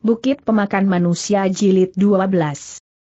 Bukit Pemakan Manusia Jilid 12.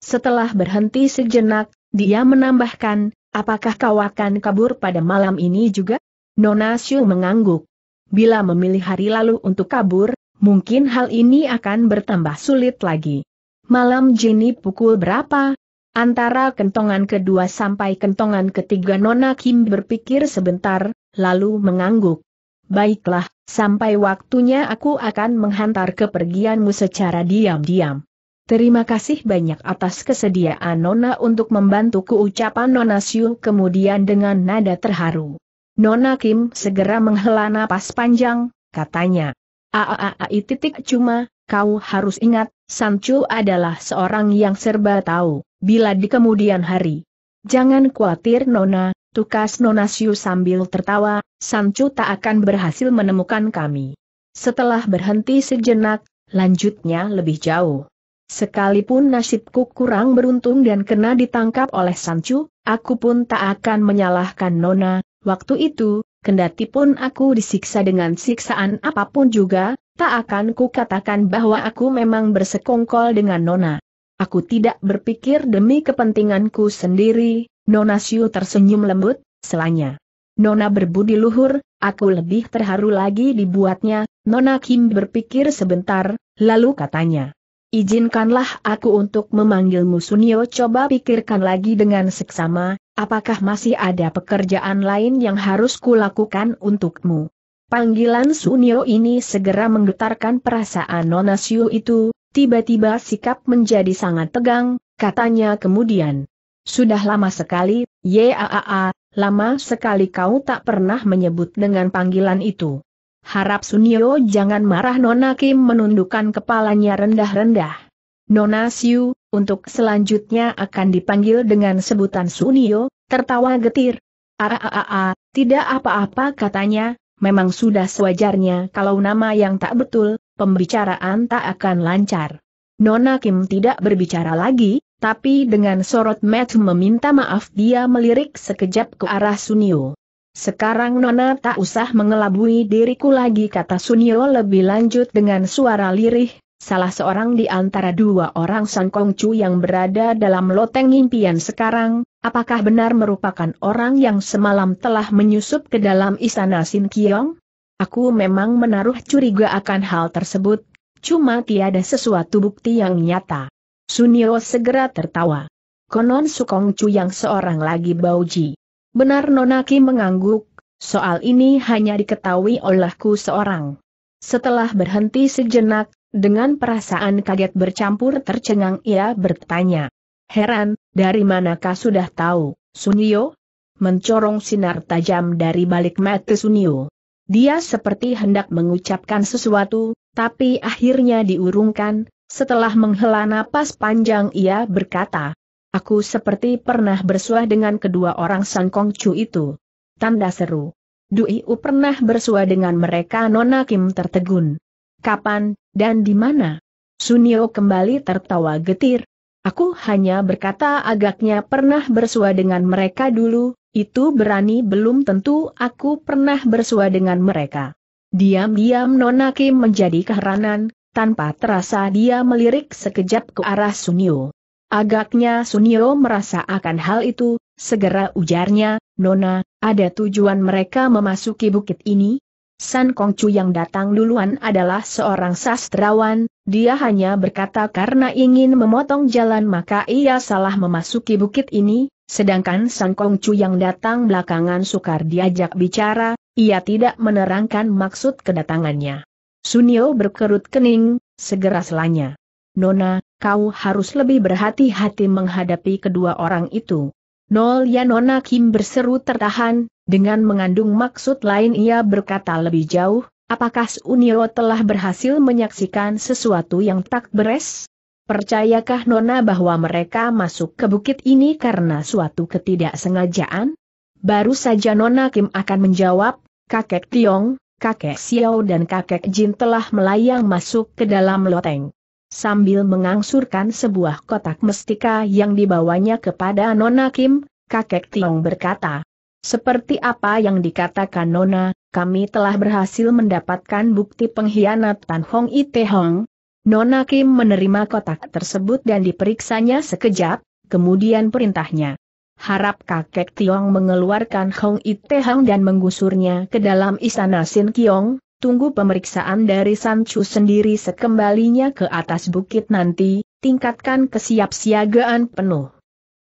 Setelah berhenti sejenak, dia menambahkan, apakah kau akan kabur pada malam ini juga? Nona Siu mengangguk. Bila memilih hari lalu untuk kabur, mungkin hal ini akan bertambah sulit lagi. Malam Jenny pukul berapa? Antara kentongan kedua sampai kentongan ketiga Nona Kim berpikir sebentar, lalu mengangguk baiklah, sampai waktunya aku akan menghantar kepergianmu secara diam-diam. Terima kasih banyak atas kesediaan Nona untuk membantuku ucapan Nona Siu kemudian dengan nada terharu. Nona Kim segera menghela napas panjang, katanya. Aaai titik cuma, kau harus ingat, Sancho adalah seorang yang serba tahu, bila di kemudian hari. Jangan khawatir Nona, Tukas Nonasiu sambil tertawa, Sancho tak akan berhasil menemukan kami. Setelah berhenti sejenak, lanjutnya lebih jauh. Sekalipun nasibku kurang beruntung dan kena ditangkap oleh Sancho, aku pun tak akan menyalahkan Nona, waktu itu, kendati pun aku disiksa dengan siksaan apapun juga, tak akan ku katakan bahwa aku memang bersekongkol dengan Nona. Aku tidak berpikir demi kepentinganku sendiri, Nona Siu tersenyum lembut, selanya. Nona berbudi luhur, aku lebih terharu lagi dibuatnya, Nona Kim berpikir sebentar, lalu katanya. Izinkanlah aku untuk memanggilmu Sunio coba pikirkan lagi dengan seksama, apakah masih ada pekerjaan lain yang harus kulakukan untukmu. Panggilan Sunio ini segera menggetarkan perasaan Nona Siu itu, tiba-tiba sikap menjadi sangat tegang, katanya kemudian. Sudah lama sekali, Yaa, lama sekali kau tak pernah menyebut dengan panggilan itu. Harap Sunio jangan marah Nona Kim menundukkan kepalanya rendah-rendah. Nona Siu, untuk selanjutnya akan dipanggil dengan sebutan Sunio, tertawa getir. Aa, tidak apa-apa katanya, memang sudah sewajarnya kalau nama yang tak betul, pembicaraan tak akan lancar. Nona Kim tidak berbicara lagi, tapi dengan sorot mata meminta maaf dia melirik sekejap ke arah Sunio. Sekarang Nona tak usah mengelabui diriku lagi kata Sunio lebih lanjut dengan suara lirih, salah seorang di antara dua orang Sang Kongcu yang berada dalam loteng impian sekarang, apakah benar merupakan orang yang semalam telah menyusup ke dalam istana Sin Kiong? Aku memang menaruh curiga akan hal tersebut, cuma tiada sesuatu bukti yang nyata. Sunio segera tertawa. Konon Sukong Chu yang seorang lagi bauji. Benar Nonaki mengangguk, soal ini hanya diketahui olehku seorang. Setelah berhenti sejenak, dengan perasaan kaget bercampur tercengang ia bertanya. Heran, dari manakah sudah tahu, Sunio? Mencorong sinar tajam dari balik mata Sunio. Dia seperti hendak mengucapkan sesuatu, tapi akhirnya diurungkan, setelah menghela napas panjang ia berkata, Aku seperti pernah bersuah dengan kedua orang Kong Chu itu. Tanda seru. Dui U pernah bersuah dengan mereka Nona Kim tertegun. Kapan, dan di mana? Sunio kembali tertawa getir. Aku hanya berkata agaknya pernah bersua dengan mereka dulu, itu berani belum tentu aku pernah bersua dengan mereka. Diam-diam Nona Kim menjadi keheranan, tanpa terasa dia melirik sekejap ke arah Sunio. Agaknya Sunio merasa akan hal itu, segera ujarnya, Nona, ada tujuan mereka memasuki bukit ini? San Kongcu yang datang duluan adalah seorang sastrawan, dia hanya berkata karena ingin memotong jalan maka ia salah memasuki bukit ini, sedangkan San Kongcu yang datang belakangan sukar diajak bicara, ia tidak menerangkan maksud kedatangannya. Sunio berkerut kening, segera selanya. Nona, kau harus lebih berhati-hati menghadapi kedua orang itu. Nol ya Nona Kim berseru tertahan, dengan mengandung maksud lain ia berkata lebih jauh, apakah Sunio telah berhasil menyaksikan sesuatu yang tak beres? Percayakah Nona bahwa mereka masuk ke bukit ini karena suatu ketidaksengajaan? Baru saja Nona Kim akan menjawab, Kakek Tiong, kakek Xiao dan kakek Jin telah melayang masuk ke dalam loteng. Sambil mengangsurkan sebuah kotak mestika yang dibawanya kepada Nona Kim, kakek Tiong berkata, Seperti apa yang dikatakan Nona, kami telah berhasil mendapatkan bukti pengkhianat Tan Hong Ite Hong. Nona Kim menerima kotak tersebut dan diperiksanya sekejap, kemudian perintahnya. Harap kakek Tiong mengeluarkan Hong Ite Hang dan menggusurnya ke dalam istana Sin Kiong, tunggu pemeriksaan dari San Chu sendiri sekembalinya ke atas bukit nanti, tingkatkan kesiapsiagaan penuh.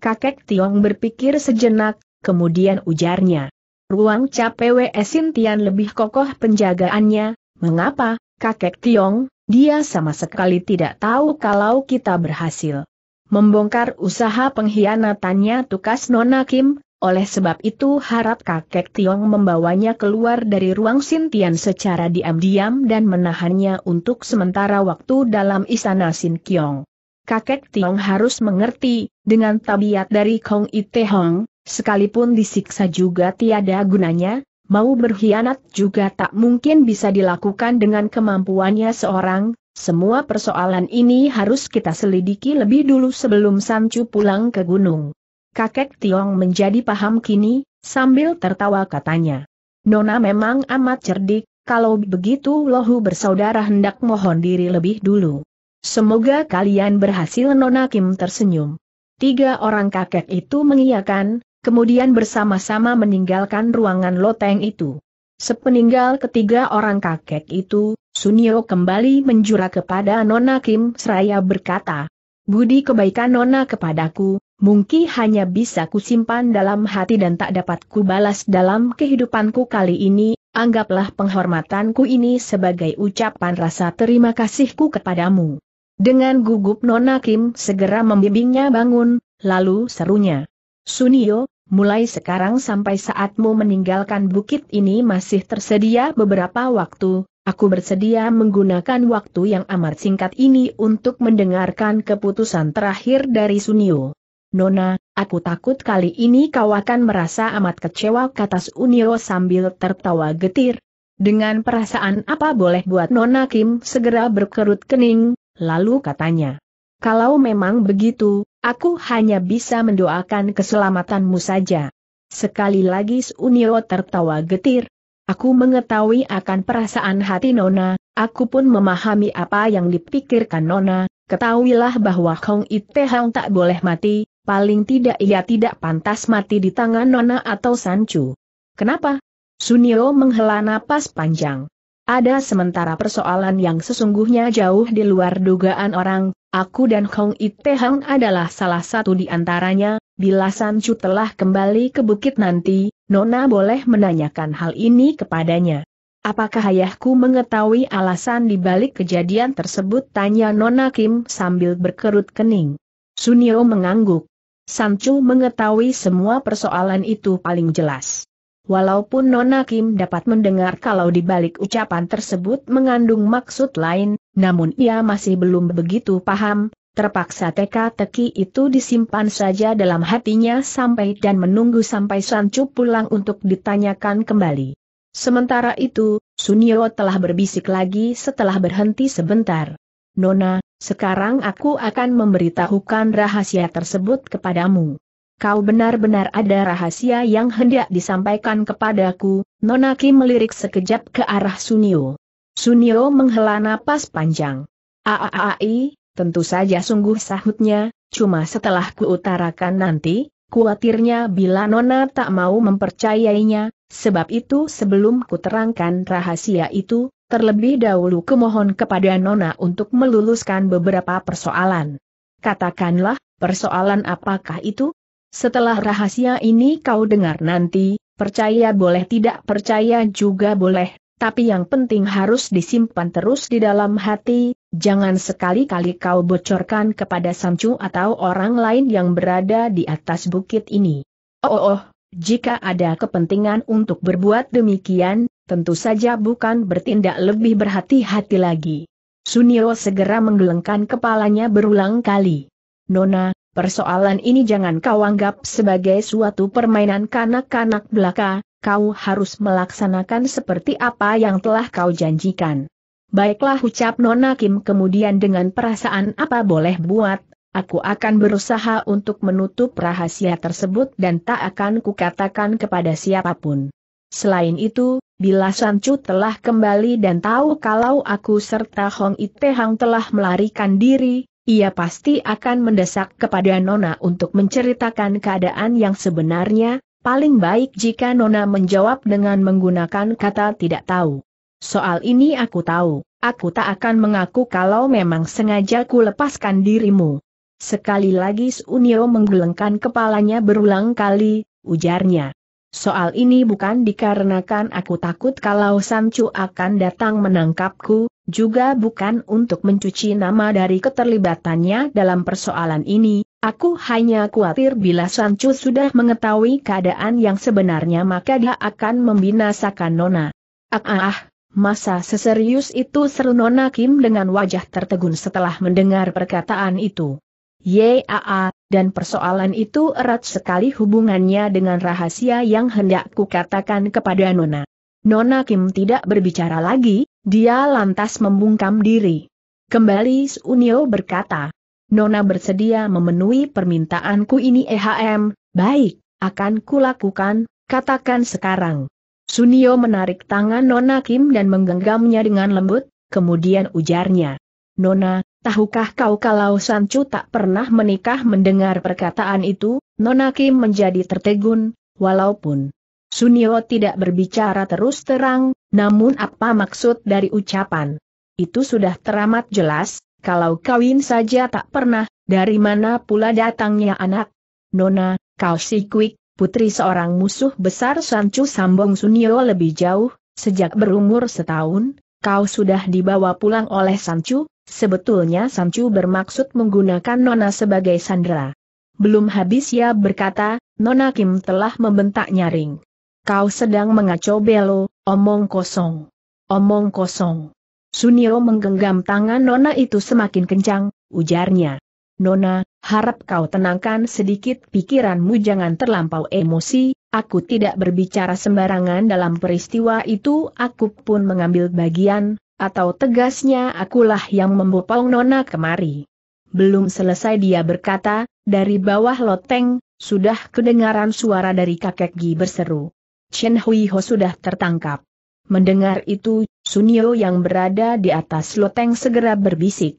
Kakek Tiong berpikir sejenak, kemudian ujarnya. Ruang Capewe Sintian lebih kokoh penjagaannya, mengapa, kakek Tiong, dia sama sekali tidak tahu kalau kita berhasil membongkar usaha pengkhianatannya tukas Nona Kim, oleh sebab itu harap kakek Tiong membawanya keluar dari ruang Sintian secara diam-diam dan menahannya untuk sementara waktu dalam istana Sin Kiong. Kakek Tiong harus mengerti, dengan tabiat dari Kong Ite Hong, sekalipun disiksa juga tiada gunanya, mau berkhianat juga tak mungkin bisa dilakukan dengan kemampuannya seorang, semua persoalan ini harus kita selidiki lebih dulu sebelum Sancu pulang ke gunung. Kakek Tiong menjadi paham kini, sambil tertawa katanya. Nona memang amat cerdik, kalau begitu lohu bersaudara hendak mohon diri lebih dulu. Semoga kalian berhasil Nona Kim tersenyum. Tiga orang kakek itu mengiyakan, kemudian bersama-sama meninggalkan ruangan loteng itu. Sepeninggal ketiga orang kakek itu, Sunio kembali menjura kepada Nona Kim seraya berkata, Budi kebaikan Nona kepadaku, mungkin hanya bisa kusimpan dalam hati dan tak dapat kubalas dalam kehidupanku kali ini, anggaplah penghormatanku ini sebagai ucapan rasa terima kasihku kepadamu. Dengan gugup Nona Kim segera membimbingnya bangun, lalu serunya. Sunio, Mulai sekarang sampai saatmu meninggalkan bukit ini masih tersedia beberapa waktu, aku bersedia menggunakan waktu yang amat singkat ini untuk mendengarkan keputusan terakhir dari Sunio. Nona, aku takut kali ini kau akan merasa amat kecewa kata Sunio sambil tertawa getir. Dengan perasaan apa boleh buat Nona Kim segera berkerut kening, lalu katanya. Kalau memang begitu, aku hanya bisa mendoakan keselamatanmu saja. Sekali lagi Sunio tertawa getir. Aku mengetahui akan perasaan hati Nona, aku pun memahami apa yang dipikirkan Nona, ketahuilah bahwa Hong Ite Hang tak boleh mati, paling tidak ia tidak pantas mati di tangan Nona atau Sanchu. Kenapa? Sunio menghela napas panjang. Ada sementara persoalan yang sesungguhnya jauh di luar dugaan orang, aku dan Hong Ite Hang adalah salah satu di antaranya, bila Sanchu telah kembali ke bukit nanti, Nona boleh menanyakan hal ini kepadanya. Apakah ayahku mengetahui alasan dibalik kejadian tersebut? Tanya Nona Kim sambil berkerut kening. Sunio mengangguk. Sanchu mengetahui semua persoalan itu paling jelas. Walaupun Nona Kim dapat mendengar kalau di balik ucapan tersebut mengandung maksud lain, namun ia masih belum begitu paham, terpaksa teka-teki itu disimpan saja dalam hatinya sampai dan menunggu sampai Sancu pulang untuk ditanyakan kembali. Sementara itu, Sunio telah berbisik lagi setelah berhenti sebentar. Nona, sekarang aku akan memberitahukan rahasia tersebut kepadamu kau benar-benar ada rahasia yang hendak disampaikan kepadaku, Nonaki melirik sekejap ke arah Sunio. Sunio menghela napas panjang. Aaai, tentu saja sungguh sahutnya, cuma setelah kuutarakan nanti, kuatirnya bila Nona tak mau mempercayainya, sebab itu sebelum kuterangkan rahasia itu, terlebih dahulu kumohon kepada Nona untuk meluluskan beberapa persoalan. Katakanlah, persoalan apakah itu? Setelah rahasia ini kau dengar nanti, percaya boleh tidak percaya juga boleh, tapi yang penting harus disimpan terus di dalam hati, jangan sekali-kali kau bocorkan kepada Samcu atau orang lain yang berada di atas bukit ini. Oh, oh, oh jika ada kepentingan untuk berbuat demikian, tentu saja bukan bertindak lebih berhati-hati lagi. Sunio segera menggelengkan kepalanya berulang kali. Nona, Persoalan ini jangan kau anggap sebagai suatu permainan kanak-kanak belaka, kau harus melaksanakan seperti apa yang telah kau janjikan. Baiklah ucap Nona Kim kemudian dengan perasaan apa boleh buat, aku akan berusaha untuk menutup rahasia tersebut dan tak akan kukatakan kepada siapapun. Selain itu, bila Sancu telah kembali dan tahu kalau aku serta Hong Itehang telah melarikan diri, ia pasti akan mendesak kepada Nona untuk menceritakan keadaan yang sebenarnya, paling baik jika Nona menjawab dengan menggunakan kata tidak tahu. Soal ini aku tahu, aku tak akan mengaku kalau memang sengaja ku lepaskan dirimu. Sekali lagi Sunio menggelengkan kepalanya berulang kali, ujarnya. Soal ini bukan dikarenakan aku takut kalau Sancu akan datang menangkapku, juga bukan untuk mencuci nama dari keterlibatannya dalam persoalan ini, aku hanya khawatir bila Sancho sudah mengetahui keadaan yang sebenarnya maka dia akan membinasakan Nona. Ah, ah, ah masa seserius itu seru Nona Kim dengan wajah tertegun setelah mendengar perkataan itu. YAA, ah, ah. dan persoalan itu erat sekali hubungannya dengan rahasia yang hendak kukatakan kepada Nona. Nona Kim tidak berbicara lagi, dia lantas membungkam diri. Kembali Sunio berkata, Nona bersedia memenuhi permintaanku ini EHM, baik, akan kulakukan, katakan sekarang. Sunio menarik tangan Nona Kim dan menggenggamnya dengan lembut, kemudian ujarnya. Nona, tahukah kau kalau Sancu tak pernah menikah mendengar perkataan itu, Nona Kim menjadi tertegun, walaupun Sunio tidak berbicara terus terang, namun apa maksud dari ucapan? Itu sudah teramat jelas, kalau kawin saja tak pernah, dari mana pula datangnya anak? Nona, kau si quick, putri seorang musuh besar Sancu Sambong Sunio lebih jauh, sejak berumur setahun, kau sudah dibawa pulang oleh Sancu, sebetulnya Sancu bermaksud menggunakan Nona sebagai sandera. Belum habis ia berkata, Nona Kim telah membentak nyaring. Kau sedang mengacau belo, Omong kosong. Omong kosong. Sunio menggenggam tangan Nona itu semakin kencang, ujarnya. Nona, harap kau tenangkan sedikit pikiranmu jangan terlampau emosi, aku tidak berbicara sembarangan dalam peristiwa itu aku pun mengambil bagian, atau tegasnya akulah yang membopong Nona kemari. Belum selesai dia berkata, dari bawah loteng, sudah kedengaran suara dari kakek Gi berseru. Chen Hui Ho sudah tertangkap. Mendengar itu, Sunio yang berada di atas loteng segera berbisik.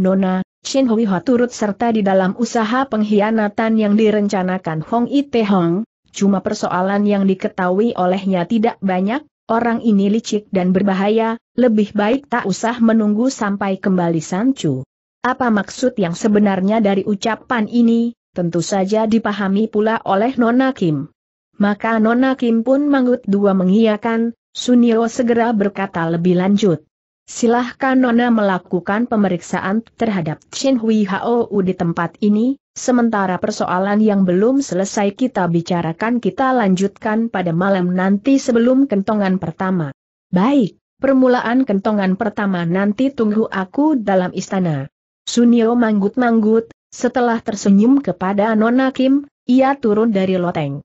Nona, Chen Hui Ho turut serta di dalam usaha pengkhianatan yang direncanakan Hong Ite Hong, cuma persoalan yang diketahui olehnya tidak banyak, orang ini licik dan berbahaya, lebih baik tak usah menunggu sampai kembali Sancu. Apa maksud yang sebenarnya dari ucapan ini, tentu saja dipahami pula oleh Nona Kim. Maka Nona Kim pun mangut dua mengiyakan, Sunio segera berkata lebih lanjut. Silahkan Nona melakukan pemeriksaan terhadap Chen Hui Hou di tempat ini, sementara persoalan yang belum selesai kita bicarakan kita lanjutkan pada malam nanti sebelum kentongan pertama. Baik, permulaan kentongan pertama nanti tunggu aku dalam istana. Sunio manggut-manggut, setelah tersenyum kepada Nona Kim, ia turun dari loteng.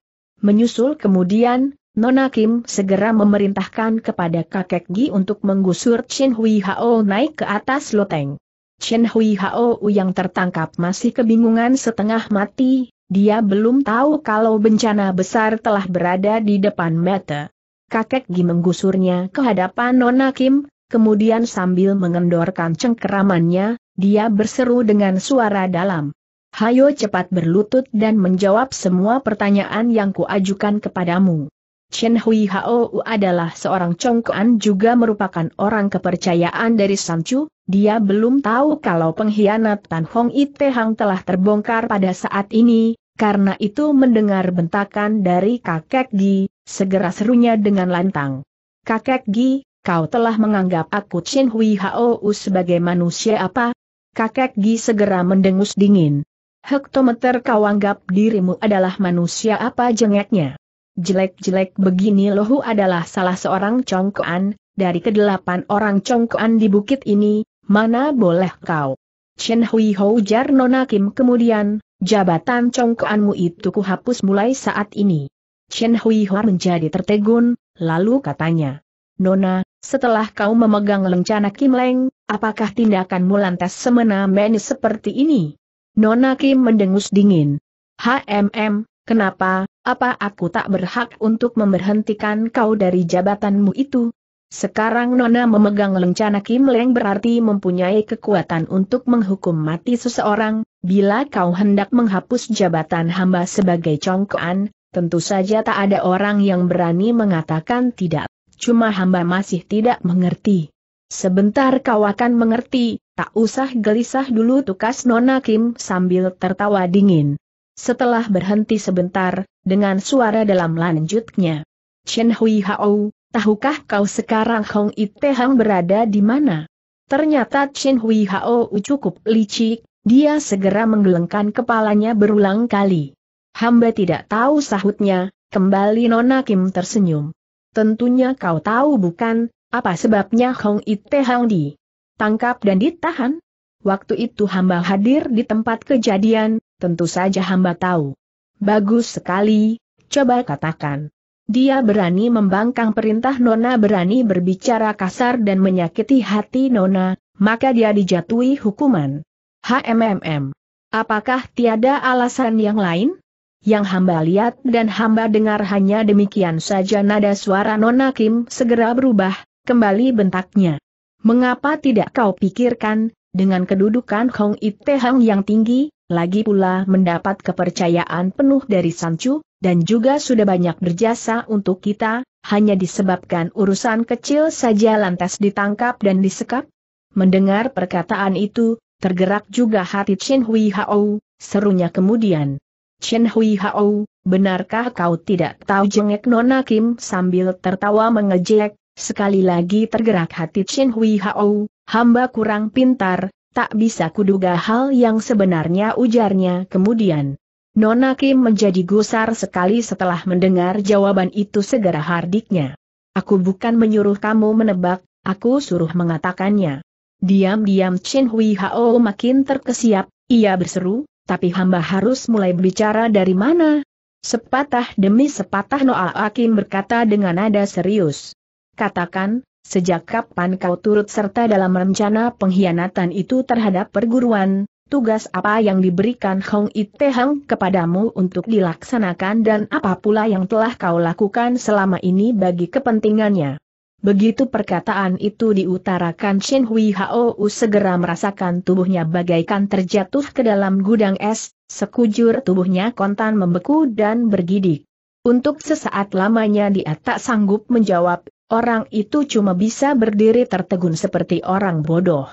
Menyusul kemudian, Nona Kim segera memerintahkan kepada kakek Gi untuk menggusur Chen Hui Hao naik ke atas loteng. Chen Hui Hao yang tertangkap masih kebingungan setengah mati, dia belum tahu kalau bencana besar telah berada di depan mata. Kakek Gi menggusurnya ke hadapan Nona Kim, kemudian sambil mengendorkan cengkeramannya, dia berseru dengan suara dalam hayo cepat berlutut dan menjawab semua pertanyaan yang kuajukan kepadamu. Chen Hui Hao adalah seorang congkoan juga merupakan orang kepercayaan dari Samcu, dia belum tahu kalau pengkhianat Tan Hong Ite Hang telah terbongkar pada saat ini, karena itu mendengar bentakan dari kakek Gi, segera serunya dengan lantang. Kakek Gi, kau telah menganggap aku Chen Hui Hao sebagai manusia apa? Kakek Gi segera mendengus dingin hektometer kau anggap dirimu adalah manusia apa jengeknya. Jelek-jelek begini lohu adalah salah seorang congkoan, dari kedelapan orang congkoan di bukit ini, mana boleh kau. Chen Hui Hou Jar Nona Kim kemudian, jabatan congkoanmu itu kuhapus mulai saat ini. Chen Hui Hou menjadi tertegun, lalu katanya, Nona, setelah kau memegang lencana Kim Leng, apakah tindakanmu lantas semena mena seperti ini? Nona Kim mendengus dingin. HMM, kenapa, apa aku tak berhak untuk memberhentikan kau dari jabatanmu itu? Sekarang Nona memegang lencana Kim Leng berarti mempunyai kekuatan untuk menghukum mati seseorang, bila kau hendak menghapus jabatan hamba sebagai congkoan, tentu saja tak ada orang yang berani mengatakan tidak, cuma hamba masih tidak mengerti. Sebentar kau akan mengerti, Tak usah gelisah dulu tukas Nona Kim sambil tertawa dingin. Setelah berhenti sebentar, dengan suara dalam lanjutnya. Chen Hui Hao, tahukah kau sekarang Hong Ite Hang berada di mana? Ternyata Chen Hui Hao cukup licik, dia segera menggelengkan kepalanya berulang kali. Hamba tidak tahu sahutnya, kembali Nona Kim tersenyum. Tentunya kau tahu bukan, apa sebabnya Hong Ite Hang di tangkap dan ditahan. Waktu itu hamba hadir di tempat kejadian, tentu saja hamba tahu. Bagus sekali, coba katakan. Dia berani membangkang perintah Nona berani berbicara kasar dan menyakiti hati Nona, maka dia dijatuhi hukuman. HMMM. Apakah tiada alasan yang lain? Yang hamba lihat dan hamba dengar hanya demikian saja nada suara Nona Kim segera berubah, kembali bentaknya. Mengapa tidak kau pikirkan, dengan kedudukan Hong Ite Hang yang tinggi, lagi pula mendapat kepercayaan penuh dari Sancu, dan juga sudah banyak berjasa untuk kita, hanya disebabkan urusan kecil saja lantas ditangkap dan disekap? Mendengar perkataan itu, tergerak juga hati Chen Hui Hao, serunya kemudian. Chen Hui Hao, benarkah kau tidak tahu jengek Nona Kim sambil tertawa mengejek, Sekali lagi tergerak hati Chen Hui Hao, hamba kurang pintar, tak bisa kuduga hal yang sebenarnya ujarnya kemudian. Nona Kim menjadi gusar sekali setelah mendengar jawaban itu segera hardiknya. Aku bukan menyuruh kamu menebak, aku suruh mengatakannya. Diam-diam Chen Hui Hao makin terkesiap, ia berseru, tapi hamba harus mulai berbicara dari mana? Sepatah demi sepatah Noa Akim berkata dengan nada serius katakan, sejak kapan kau turut serta dalam rencana pengkhianatan itu terhadap perguruan, tugas apa yang diberikan Hong Ite Hang kepadamu untuk dilaksanakan dan apa pula yang telah kau lakukan selama ini bagi kepentingannya. Begitu perkataan itu diutarakan Shin Hui Hou segera merasakan tubuhnya bagaikan terjatuh ke dalam gudang es, sekujur tubuhnya kontan membeku dan bergidik. Untuk sesaat lamanya dia tak sanggup menjawab, Orang itu cuma bisa berdiri tertegun seperti orang bodoh.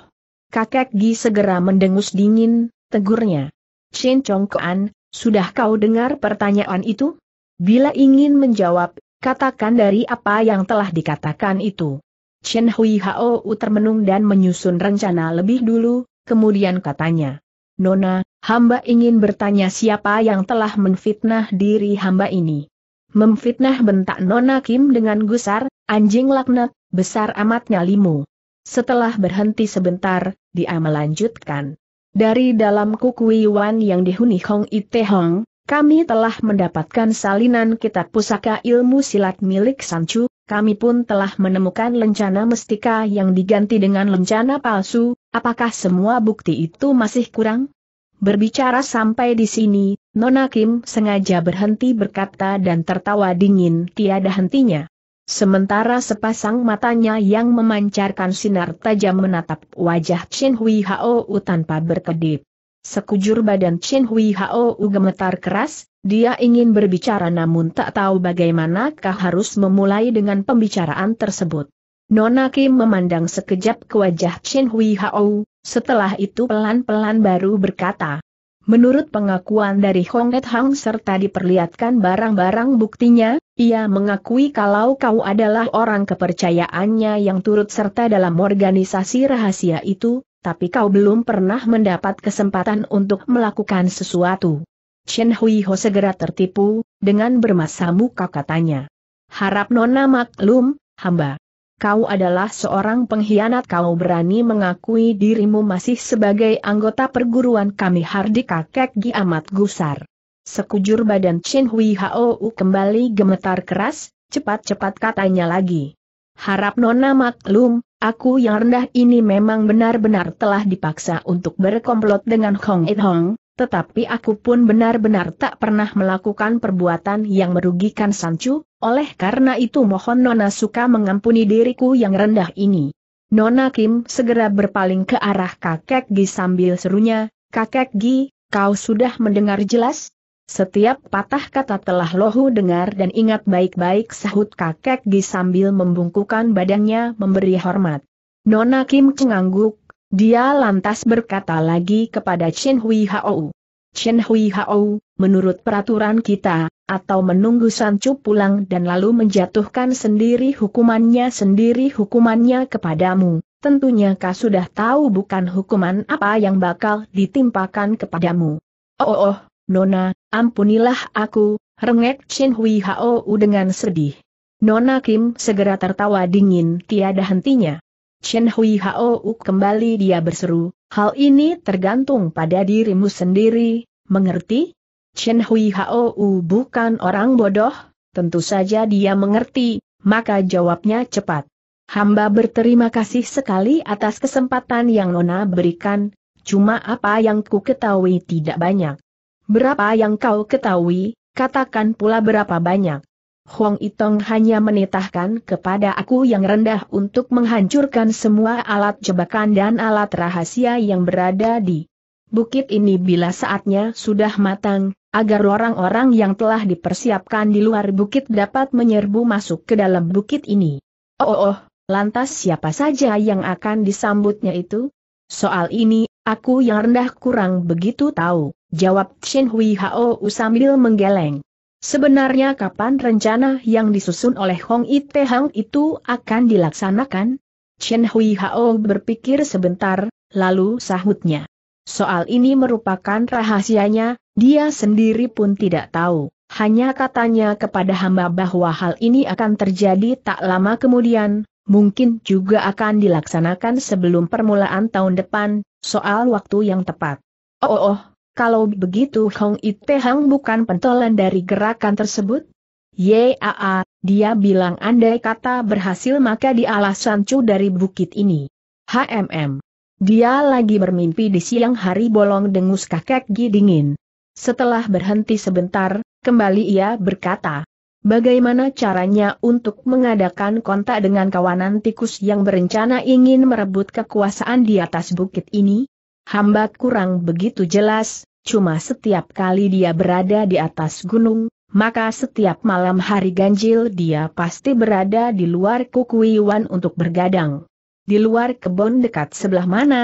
Kakek Gi segera mendengus dingin, tegurnya. Chen Chong Kuan, sudah kau dengar pertanyaan itu? Bila ingin menjawab, katakan dari apa yang telah dikatakan itu. Chen Hui Hao termenung dan menyusun rencana lebih dulu, kemudian katanya. Nona, hamba ingin bertanya siapa yang telah menfitnah diri hamba ini. Memfitnah bentak Nona Kim dengan gusar, Anjing laknat, besar amat nyalimu. Setelah berhenti sebentar, dia melanjutkan. Dari dalam kuku iwan yang dihuni Hong Ite Hong, kami telah mendapatkan salinan kitab pusaka ilmu silat milik Sanchu, kami pun telah menemukan lencana mestika yang diganti dengan lencana palsu, apakah semua bukti itu masih kurang? Berbicara sampai di sini, Nona Kim sengaja berhenti berkata dan tertawa dingin tiada hentinya. Sementara sepasang matanya yang memancarkan sinar tajam menatap wajah Chin Hui Hao tanpa berkedip. Sekujur badan Chin Hui Hao gemetar keras, dia ingin berbicara namun tak tahu bagaimanakah harus memulai dengan pembicaraan tersebut. Nona Kim memandang sekejap ke wajah Chin Hui Hao, setelah itu pelan-pelan baru berkata, Menurut pengakuan dari Hong Et Hang serta diperlihatkan barang-barang buktinya, ia mengakui kalau kau adalah orang kepercayaannya yang turut serta dalam organisasi rahasia itu, tapi kau belum pernah mendapat kesempatan untuk melakukan sesuatu. Chen Hui Ho segera tertipu, dengan bermasa muka katanya. Harap Nona maklum, hamba kau adalah seorang pengkhianat kau berani mengakui dirimu masih sebagai anggota perguruan kami Hardi kakek Gi amat gusar. Sekujur badan Chin Hui Hou kembali gemetar keras, cepat-cepat katanya lagi. Harap Nona maklum, aku yang rendah ini memang benar-benar telah dipaksa untuk berkomplot dengan Hong It Hong, tetapi aku pun benar-benar tak pernah melakukan perbuatan yang merugikan Sancu, oleh karena itu mohon Nona suka mengampuni diriku yang rendah ini. Nona Kim segera berpaling ke arah kakek Gi sambil serunya, Kakek Gi, kau sudah mendengar jelas? Setiap patah kata telah lohu dengar dan ingat baik-baik sahut kakek Gi sambil membungkukan badannya memberi hormat. Nona Kim cengangguk, dia lantas berkata lagi kepada Chen Hui Hao. Chen Hui Hao, menurut peraturan kita, atau menunggu Sancu pulang dan lalu menjatuhkan sendiri hukumannya sendiri hukumannya kepadamu, tentunya kau sudah tahu bukan hukuman apa yang bakal ditimpakan kepadamu. Oh, oh, Nona, ampunilah aku, rengek Chen Hui Hao dengan sedih. Nona Kim segera tertawa dingin tiada hentinya. Chen Hui Hao kembali dia berseru, hal ini tergantung pada dirimu sendiri, mengerti? Chen Hui Hao u bukan orang bodoh, tentu saja dia mengerti, maka jawabnya cepat. Hamba berterima kasih sekali atas kesempatan yang Nona berikan, cuma apa yang ku ketahui tidak banyak. Berapa yang kau ketahui, katakan pula berapa banyak. Huang Itong hanya menitahkan kepada aku yang rendah untuk menghancurkan semua alat jebakan dan alat rahasia yang berada di bukit ini bila saatnya sudah matang, agar orang-orang yang telah dipersiapkan di luar bukit dapat menyerbu masuk ke dalam bukit ini. Oh, oh, lantas siapa saja yang akan disambutnya itu? Soal ini, aku yang rendah kurang begitu tahu, jawab Shen Hui Hao sambil menggeleng. Sebenarnya kapan rencana yang disusun oleh Hong Ite Hang itu akan dilaksanakan? Chen Hui Hao berpikir sebentar, lalu sahutnya. Soal ini merupakan rahasianya, dia sendiri pun tidak tahu. Hanya katanya kepada hamba bahwa hal ini akan terjadi tak lama kemudian, mungkin juga akan dilaksanakan sebelum permulaan tahun depan, soal waktu yang tepat. Oh, oh, oh kalau begitu Hong Itehang bukan pentolan dari gerakan tersebut? Yaa, dia bilang andai kata berhasil maka dialah sancu dari bukit ini. HMM. Dia lagi bermimpi di siang hari bolong dengus kakek Gi dingin. Setelah berhenti sebentar, kembali ia berkata, Bagaimana caranya untuk mengadakan kontak dengan kawanan tikus yang berencana ingin merebut kekuasaan di atas bukit ini? Hamba kurang begitu jelas, cuma setiap kali dia berada di atas gunung, maka setiap malam hari ganjil dia pasti berada di luar kukuiwan untuk bergadang. Di luar kebun dekat sebelah mana?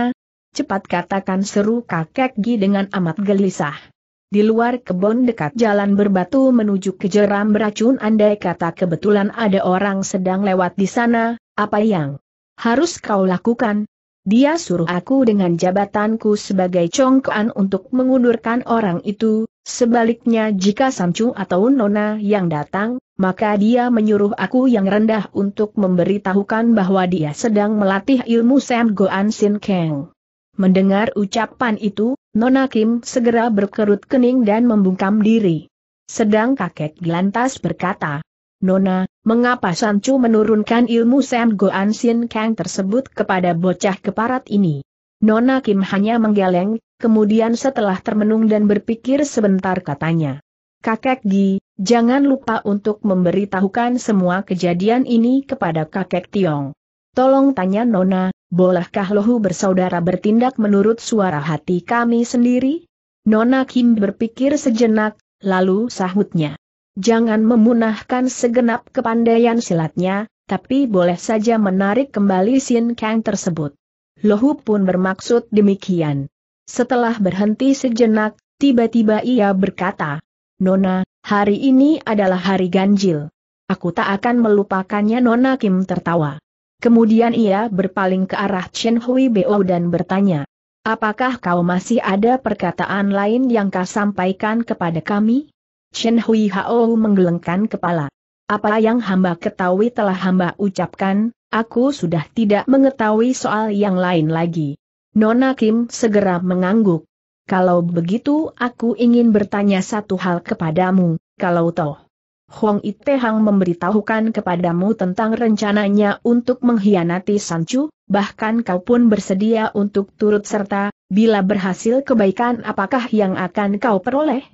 Cepat katakan seru kakek Gi dengan amat gelisah. Di luar kebun dekat jalan berbatu menuju ke jeram beracun andai kata kebetulan ada orang sedang lewat di sana, apa yang harus kau lakukan? Dia suruh aku dengan jabatanku sebagai congkoan untuk mengundurkan orang itu, sebaliknya jika Samcu atau Nona yang datang, maka dia menyuruh aku yang rendah untuk memberitahukan bahwa dia sedang melatih ilmu Sam Goan Sin Kang. Mendengar ucapan itu, Nona Kim segera berkerut kening dan membungkam diri. Sedang kakek Gelantas berkata, Nona, mengapa Sancu menurunkan ilmu Sam Goan Sin Kang tersebut kepada bocah keparat ini? Nona Kim hanya menggeleng, kemudian setelah termenung dan berpikir sebentar katanya. Kakek Gi, jangan lupa untuk memberitahukan semua kejadian ini kepada kakek Tiong. Tolong tanya Nona, bolehkah lohu bersaudara bertindak menurut suara hati kami sendiri? Nona Kim berpikir sejenak, lalu sahutnya jangan memunahkan segenap kepandaian silatnya, tapi boleh saja menarik kembali Sin Kang tersebut. Lohu pun bermaksud demikian. Setelah berhenti sejenak, tiba-tiba ia berkata, Nona, hari ini adalah hari ganjil. Aku tak akan melupakannya Nona Kim tertawa. Kemudian ia berpaling ke arah Chen Hui Bo dan bertanya, Apakah kau masih ada perkataan lain yang kau sampaikan kepada kami? Chen Hui Hao menggelengkan kepala. Apa yang hamba ketahui telah hamba ucapkan, aku sudah tidak mengetahui soal yang lain lagi. Nona Kim segera mengangguk. Kalau begitu aku ingin bertanya satu hal kepadamu, kalau toh. Hong Ite Hang memberitahukan kepadamu tentang rencananya untuk mengkhianati Sanchu, bahkan kau pun bersedia untuk turut serta, bila berhasil kebaikan apakah yang akan kau peroleh?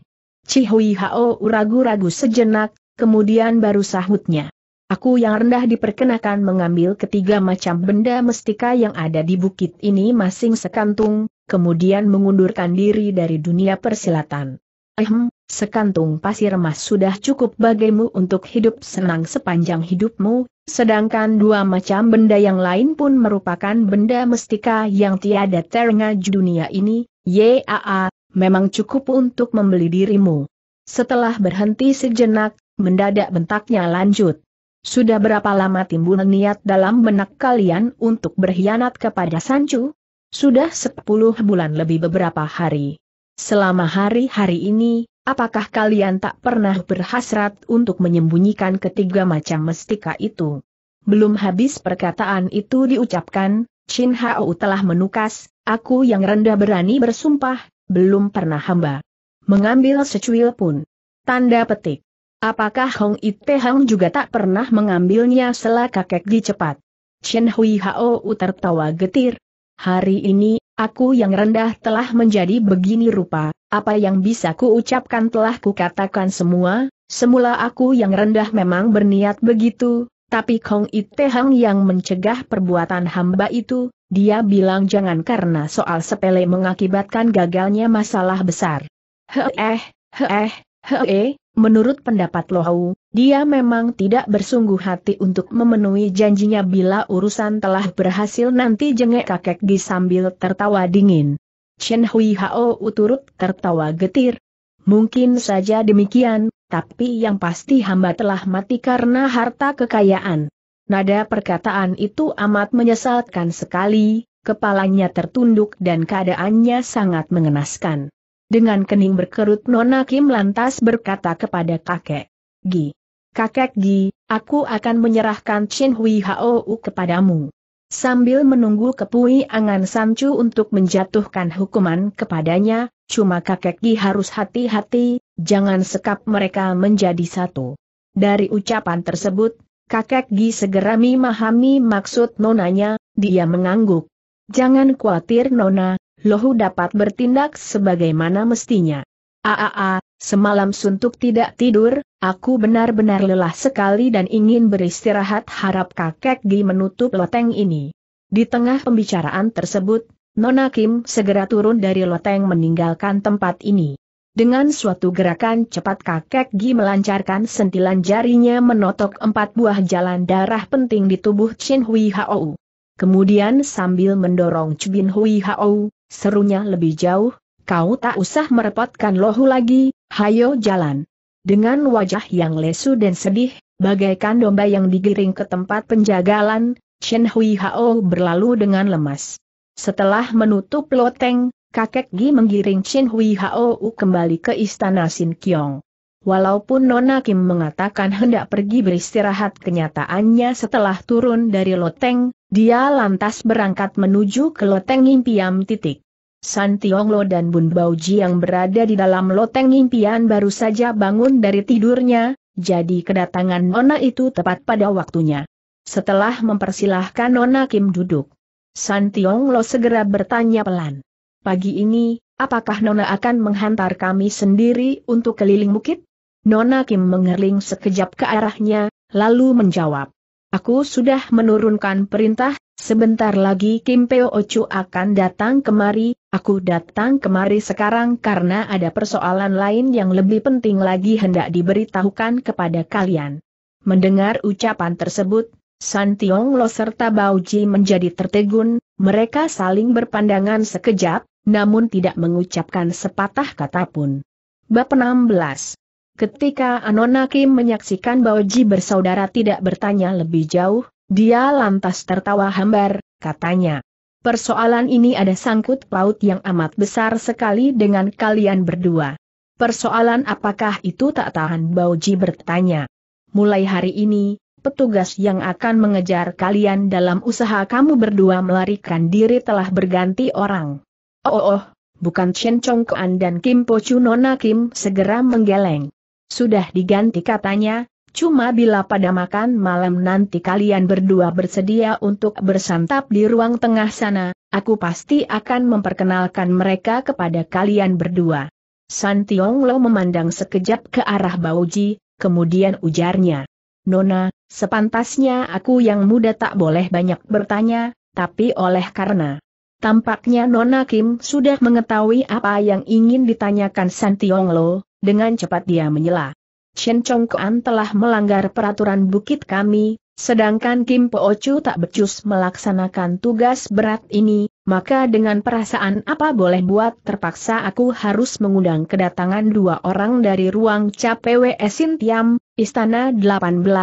Cihui Hao ragu-ragu sejenak, kemudian baru sahutnya. Aku yang rendah diperkenakan mengambil ketiga macam benda mestika yang ada di bukit ini masing sekantung, kemudian mengundurkan diri dari dunia persilatan. Ehem, sekantung pasir emas sudah cukup bagimu untuk hidup senang sepanjang hidupmu, sedangkan dua macam benda yang lain pun merupakan benda mestika yang tiada terengah dunia ini, yaa, memang cukup untuk membeli dirimu. Setelah berhenti sejenak, mendadak bentaknya lanjut. Sudah berapa lama timbul niat dalam benak kalian untuk berkhianat kepada Sancu? Sudah sepuluh bulan lebih beberapa hari. Selama hari-hari ini, apakah kalian tak pernah berhasrat untuk menyembunyikan ketiga macam mestika itu? Belum habis perkataan itu diucapkan, Chin Hao telah menukas, aku yang rendah berani bersumpah, belum pernah hamba mengambil secuil pun. Tanda petik. Apakah Hong Ite Hang juga tak pernah mengambilnya setelah kakek di cepat? Chen Hui Hao tertawa getir. Hari ini, aku yang rendah telah menjadi begini rupa, apa yang bisa ku ucapkan telah kukatakan semua, semula aku yang rendah memang berniat begitu, tapi Kong Ite Hang yang mencegah perbuatan hamba itu, dia bilang jangan karena soal sepele mengakibatkan gagalnya masalah besar. Heeh, heeh, heeh, menurut pendapat Lohau, dia memang tidak bersungguh hati untuk memenuhi janjinya bila urusan telah berhasil nanti jengek kakek di sambil tertawa dingin. Chen Hui Hao turut tertawa getir. Mungkin saja demikian, tapi yang pasti hamba telah mati karena harta kekayaan. Nada perkataan itu amat menyesalkan sekali, kepalanya tertunduk dan keadaannya sangat mengenaskan. Dengan kening berkerut Nona Kim lantas berkata kepada kakek, Gi. Kakek Gi, aku akan menyerahkan Chin Hui Hou kepadamu. Sambil menunggu kepui angan Sanchu untuk menjatuhkan hukuman kepadanya, cuma kakek Gi harus hati-hati, jangan sekap mereka menjadi satu. Dari ucapan tersebut, Kakek Gi segera memahami maksud nonanya, dia mengangguk. Jangan khawatir nona, Lohu dapat bertindak sebagaimana mestinya. Aa, semalam suntuk tidak tidur, aku benar-benar lelah sekali dan ingin beristirahat harap kakek Gi menutup loteng ini. Di tengah pembicaraan tersebut, Nona Kim segera turun dari loteng meninggalkan tempat ini. Dengan suatu gerakan cepat kakek Gi melancarkan sentilan jarinya menotok empat buah jalan darah penting di tubuh Chin Hui Hao. Kemudian sambil mendorong Cui Hui Hao, serunya lebih jauh, kau tak usah merepotkan lohu lagi, hayo jalan. Dengan wajah yang lesu dan sedih, bagaikan domba yang digiring ke tempat penjagalan, Chen Hui Hao berlalu dengan lemas. Setelah menutup loteng, kakek Gi menggiring Chin Hui Hao Hou kembali ke istana Sin Kiong. Walaupun Nona Kim mengatakan hendak pergi beristirahat kenyataannya setelah turun dari loteng, dia lantas berangkat menuju ke loteng impian titik. San Lo dan Bun Bauji yang berada di dalam loteng impian baru saja bangun dari tidurnya, jadi kedatangan Nona itu tepat pada waktunya. Setelah mempersilahkan Nona Kim duduk, San Lo segera bertanya pelan. Pagi ini, apakah Nona akan menghantar kami sendiri untuk keliling bukit? Nona Kim mengerling sekejap ke arahnya, lalu menjawab. Aku sudah menurunkan perintah, sebentar lagi Kim Peo Ocu akan datang kemari, aku datang kemari sekarang karena ada persoalan lain yang lebih penting lagi hendak diberitahukan kepada kalian. Mendengar ucapan tersebut, San Tiong Lo serta Bao Ji menjadi tertegun, mereka saling berpandangan sekejap, namun tidak mengucapkan sepatah kata pun. Bab 16 Ketika Anonaki menyaksikan Baoji bersaudara tidak bertanya lebih jauh, dia lantas tertawa hambar, katanya. Persoalan ini ada sangkut paut yang amat besar sekali dengan kalian berdua. Persoalan apakah itu tak tahan Baoji bertanya. Mulai hari ini, petugas yang akan mengejar kalian dalam usaha kamu berdua melarikan diri telah berganti orang. Oh, oh oh, bukan Chen Chong Kuan dan Kim Po Nona Kim segera menggeleng. Sudah diganti katanya, cuma bila pada makan malam nanti kalian berdua bersedia untuk bersantap di ruang tengah sana, aku pasti akan memperkenalkan mereka kepada kalian berdua. San Tiong Lo memandang sekejap ke arah Bauji, kemudian ujarnya. Nona, sepantasnya aku yang muda tak boleh banyak bertanya, tapi oleh karena Tampaknya Nona Kim sudah mengetahui apa yang ingin ditanyakan San Tiong Lo, dengan cepat dia menyela. Chen Chong Kuan telah melanggar peraturan bukit kami, sedangkan Kim Po Chu tak becus melaksanakan tugas berat ini, maka dengan perasaan apa boleh buat terpaksa aku harus mengundang kedatangan dua orang dari ruang CPW Tiam, Istana 18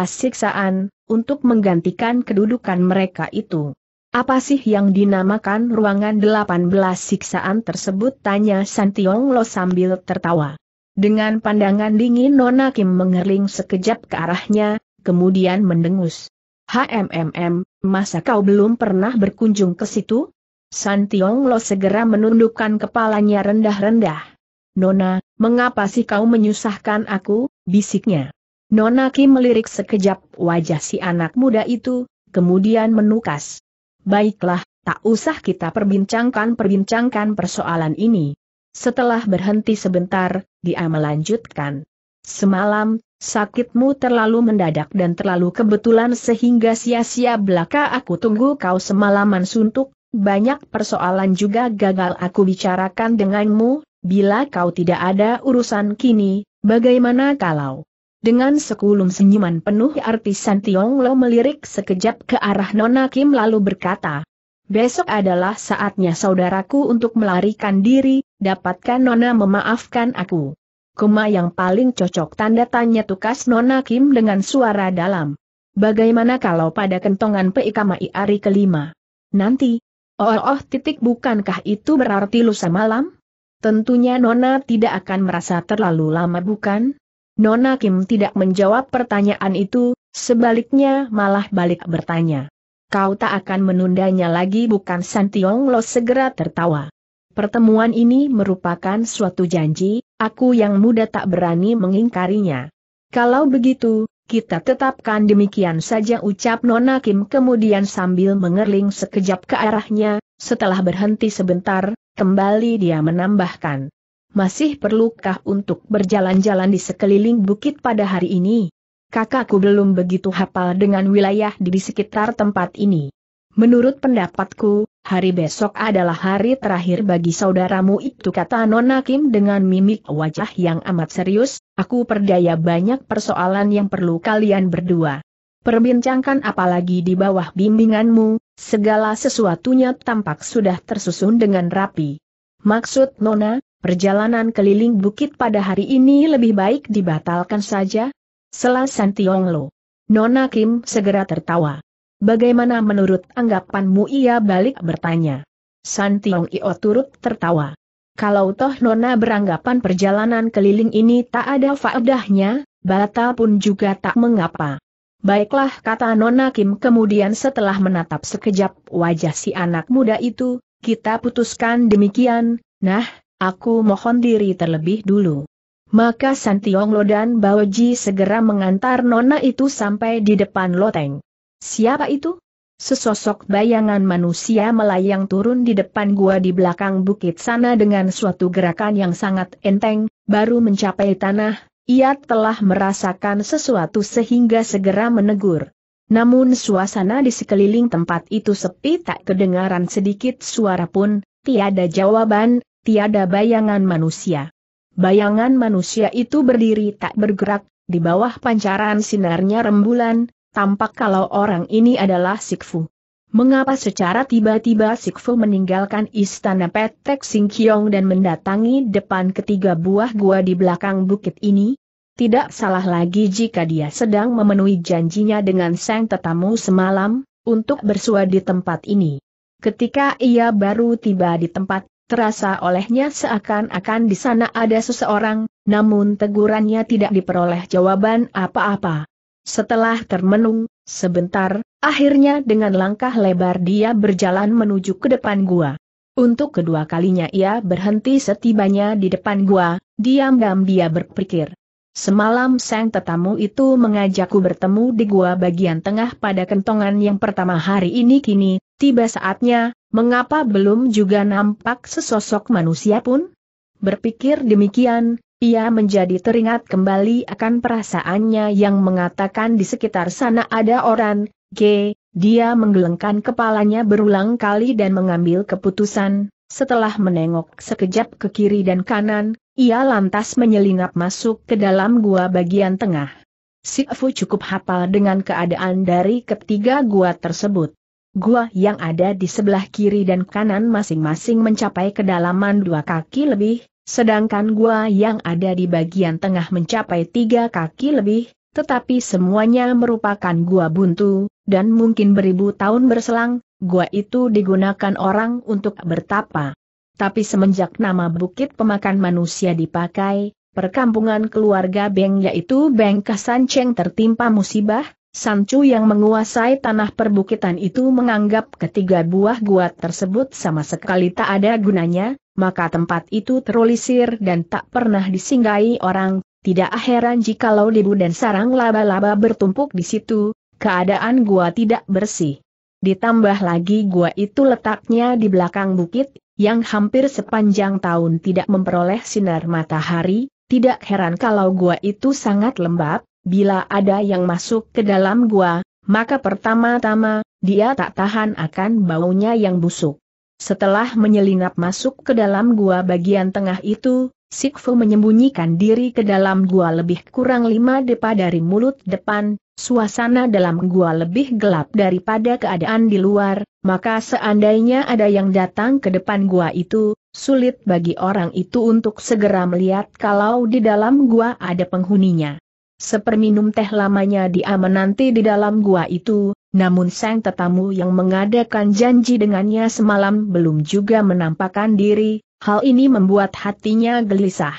Siksaan, untuk menggantikan kedudukan mereka itu. Apa sih yang dinamakan ruangan 18 siksaan tersebut? Tanya Santiong Lo sambil tertawa. Dengan pandangan dingin Nona Kim mengerling sekejap ke arahnya, kemudian mendengus. HMMM, masa kau belum pernah berkunjung ke situ? Santiong Lo segera menundukkan kepalanya rendah-rendah. Nona, mengapa sih kau menyusahkan aku, bisiknya. Nona Kim melirik sekejap wajah si anak muda itu, kemudian menukas. Baiklah, tak usah kita perbincangkan-perbincangkan persoalan ini. Setelah berhenti sebentar, dia melanjutkan. Semalam, sakitmu terlalu mendadak dan terlalu kebetulan sehingga sia-sia belaka aku tunggu kau semalaman suntuk, banyak persoalan juga gagal aku bicarakan denganmu, bila kau tidak ada urusan kini, bagaimana kalau dengan sekulum senyuman penuh arti San Tiong Lo melirik sekejap ke arah Nona Kim lalu berkata, Besok adalah saatnya saudaraku untuk melarikan diri, dapatkan Nona memaafkan aku? Kuma yang paling cocok tanda tanya tukas Nona Kim dengan suara dalam. Bagaimana kalau pada kentongan peikamai hari kelima? Nanti, oh, oh titik bukankah itu berarti lusa malam? Tentunya Nona tidak akan merasa terlalu lama bukan? Nona Kim tidak menjawab pertanyaan itu, sebaliknya malah balik bertanya. Kau tak akan menundanya lagi bukan San Tiong Lo segera tertawa. Pertemuan ini merupakan suatu janji, aku yang muda tak berani mengingkarinya. Kalau begitu, kita tetapkan demikian saja ucap Nona Kim kemudian sambil mengerling sekejap ke arahnya, setelah berhenti sebentar, kembali dia menambahkan masih perlukah untuk berjalan-jalan di sekeliling bukit pada hari ini? Kakakku belum begitu hafal dengan wilayah di sekitar tempat ini. Menurut pendapatku, hari besok adalah hari terakhir bagi saudaramu itu kata Nona Kim dengan mimik wajah yang amat serius, aku perdaya banyak persoalan yang perlu kalian berdua. Perbincangkan apalagi di bawah bimbinganmu, segala sesuatunya tampak sudah tersusun dengan rapi. Maksud Nona, Perjalanan keliling bukit pada hari ini lebih baik dibatalkan saja? Selasan Tiong Lo. Nona Kim segera tertawa. Bagaimana menurut anggapanmu ia balik bertanya. San Tiong Io turut tertawa. Kalau toh Nona beranggapan perjalanan keliling ini tak ada faedahnya, batal pun juga tak mengapa. Baiklah kata Nona Kim kemudian setelah menatap sekejap wajah si anak muda itu, kita putuskan demikian, nah, Aku mohon diri terlebih dulu. Maka Santiong Lo dan Baoji segera mengantar nona itu sampai di depan loteng. Siapa itu? Sesosok bayangan manusia melayang turun di depan gua di belakang bukit sana dengan suatu gerakan yang sangat enteng, baru mencapai tanah, ia telah merasakan sesuatu sehingga segera menegur. Namun suasana di sekeliling tempat itu sepi tak kedengaran sedikit suara pun, tiada jawaban, tiada bayangan manusia. Bayangan manusia itu berdiri tak bergerak, di bawah pancaran sinarnya rembulan, tampak kalau orang ini adalah Sikfu. Mengapa secara tiba-tiba Sikfu meninggalkan istana Petek Singkyong dan mendatangi depan ketiga buah gua di belakang bukit ini? Tidak salah lagi jika dia sedang memenuhi janjinya dengan sang tetamu semalam, untuk bersua di tempat ini. Ketika ia baru tiba di tempat terasa olehnya seakan-akan di sana ada seseorang, namun tegurannya tidak diperoleh jawaban apa-apa. Setelah termenung, sebentar, akhirnya dengan langkah lebar dia berjalan menuju ke depan gua. Untuk kedua kalinya ia berhenti setibanya di depan gua, diam-diam dia berpikir. Semalam sang tetamu itu mengajakku bertemu di gua bagian tengah pada kentongan yang pertama hari ini kini, tiba saatnya, Mengapa belum juga nampak sesosok manusia pun? Berpikir demikian, ia menjadi teringat kembali akan perasaannya yang mengatakan di sekitar sana ada orang, G, dia menggelengkan kepalanya berulang kali dan mengambil keputusan, setelah menengok sekejap ke kiri dan kanan, ia lantas menyelinap masuk ke dalam gua bagian tengah. Si Fu cukup hafal dengan keadaan dari ketiga gua tersebut. Gua yang ada di sebelah kiri dan kanan masing-masing mencapai kedalaman dua kaki lebih, sedangkan gua yang ada di bagian tengah mencapai tiga kaki lebih, tetapi semuanya merupakan gua buntu, dan mungkin beribu tahun berselang, gua itu digunakan orang untuk bertapa. Tapi semenjak nama bukit pemakan manusia dipakai, perkampungan keluarga Beng yaitu Beng Cheng tertimpa musibah, Sancu yang menguasai tanah perbukitan itu menganggap ketiga buah gua tersebut sama sekali tak ada gunanya, maka tempat itu terolisir dan tak pernah disinggahi orang, tidak heran jikalau debu dan sarang laba-laba bertumpuk di situ, keadaan gua tidak bersih. Ditambah lagi gua itu letaknya di belakang bukit, yang hampir sepanjang tahun tidak memperoleh sinar matahari, tidak heran kalau gua itu sangat lembab, Bila ada yang masuk ke dalam gua, maka pertama-tama, dia tak tahan akan baunya yang busuk. Setelah menyelinap masuk ke dalam gua bagian tengah itu, Sikfu menyembunyikan diri ke dalam gua lebih kurang lima depa dari mulut depan, suasana dalam gua lebih gelap daripada keadaan di luar, maka seandainya ada yang datang ke depan gua itu, sulit bagi orang itu untuk segera melihat kalau di dalam gua ada penghuninya. Seperminum teh lamanya dia menanti di dalam gua itu, namun sang tetamu yang mengadakan janji dengannya semalam belum juga menampakkan diri, hal ini membuat hatinya gelisah.